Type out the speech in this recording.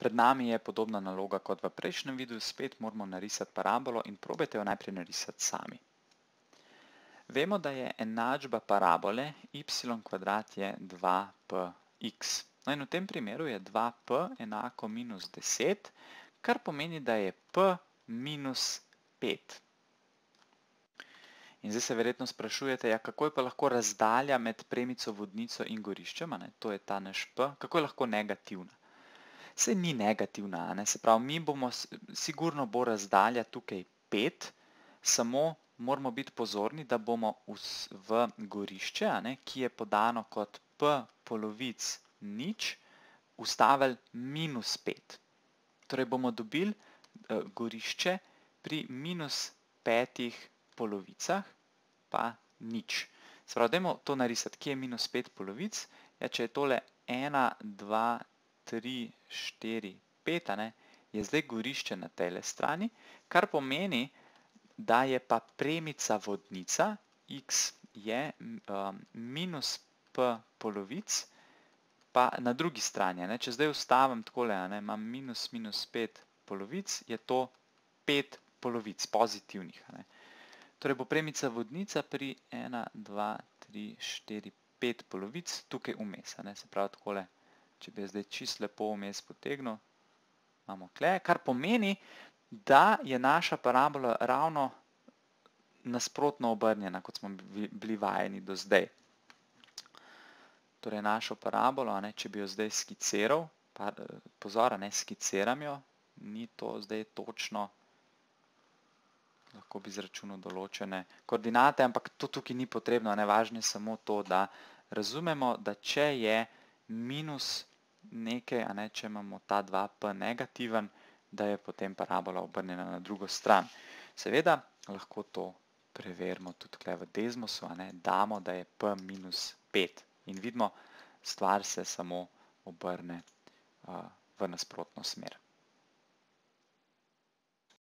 Pred nami je podobna naloga kot v prejšnjem videu, spet moramo narisati parabolo in probajte jo najprej narisati sami. Vemo, da je enačba parabole y kvadrat je 2px. No in v tem primeru je 2p enako minus 10, kar pomeni, da je p minus 5. In zdaj se verjetno sprašujete, ja, kako je pa lahko razdalja med premico, vodnico in goriščem, to je ta naš p, kako je lahko negativna se ni negativna. Ne? Se pravi, mi bomo, sigurno bo razdalja tukaj 5, samo moramo biti pozorni, da bomo vs, v gorišče, ne? ki je podano kot p polovic nič, ustavili minus 5. Torej bomo dobili eh, gorišče pri minus 5 polovicah, pa nič. Se pravi, dajmo to narisati, kje je minus 5 polovic. Ja, če je tole 1, 2, 3, 4, 5, ne, je zdaj gorišče na tele strani, kar pomeni, da je pa premica vodnica, x je um, minus p polovic, pa na drugi strani, ne, če zdaj ustavim takole, ne, imam minus minus 5 polovic, je to 5 polovic, pozitivnih. Ne. Torej bo premica vodnica pri 1, 2, 3, 4, 5 polovic, tukaj umesa, ne, se pravi takole, če bi zdaj čisto lepo vmes potegnil, imamo kle, kar pomeni, da je naša parabola ravno nasprotno obrnjena, kot smo bili vajeni do zdaj. Torej, našo parabolo, če bi jo zdaj skiceral, pozor, ne, skiceram jo, ni to zdaj točno, lahko bi zračunil določene koordinate, ampak to tukaj ni potrebno, ne, važno je samo to, da razumemo, da če je minus 0, nekaj, a ne, če imamo ta 2P negativen, da je potem parabola obrnjena na drugo stran. Seveda, lahko to preverimo tudi tukaj v Desmosu, a ne, damo, da je P minus 5 in vidimo, stvar se samo obrne v nasprotno smer.